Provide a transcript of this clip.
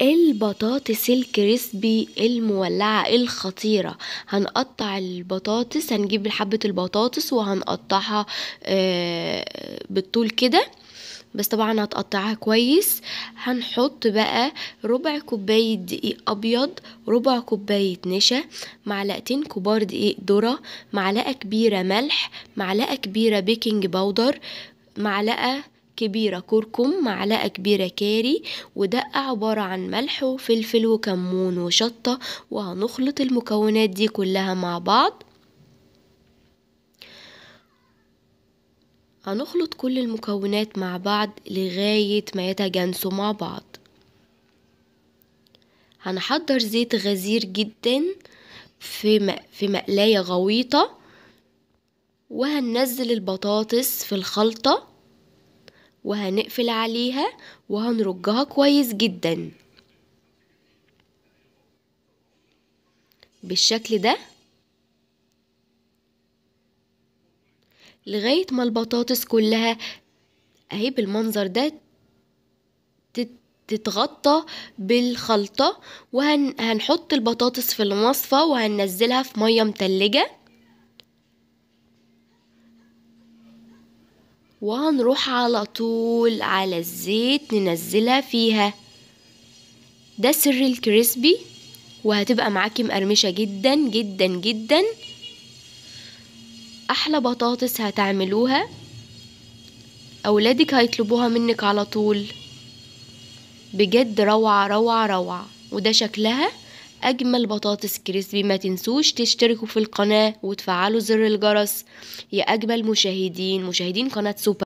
إيه البطاطس الكريسبي المولعة إيه الخطيرة هنقطع البطاطس هنجيب حبة البطاطس وهنقطعها آه، بالطول كده بس طبعا هتقطعها كويس هنحط بقى ربع كوباية دقيق أبيض ربع كوباية نشا معلقتين كبار دقيق ذرة معلقة كبيرة ملح معلقة كبيرة بيكنج باودر معلقة كبيرة كركم معلقة كبيرة كاري ودقة عبارة عن ملح وفلفل وكمون وشطة وهنخلط المكونات دي كلها مع بعض هنخلط كل المكونات مع بعض لغاية ما يتجانسوا مع بعض هنحضر زيت غزير جدا في في مقلاية غويطة وهننزل البطاطس في الخلطة وهنقفل عليها وهنرجها كويس جدا بالشكل ده لغاية ما البطاطس كلها اهي بالمنظر ده تتغطى بالخلطة وهنحط البطاطس في المصفى وهننزلها في مية متلجة وهنروح على طول على الزيت ننزلها فيها ده سر الكريسبي وهتبقى معاكي مقرمشة جدا جدا جدا أحلى بطاطس هتعملوها أولادك هيطلبوها منك على طول بجد روعة روعة روعة وده شكلها أجمل بطاطس كريسبي ما تنسوش تشتركوا في القناة وتفعلوا زر الجرس يا أجمل مشاهدين مشاهدين قناة سوبر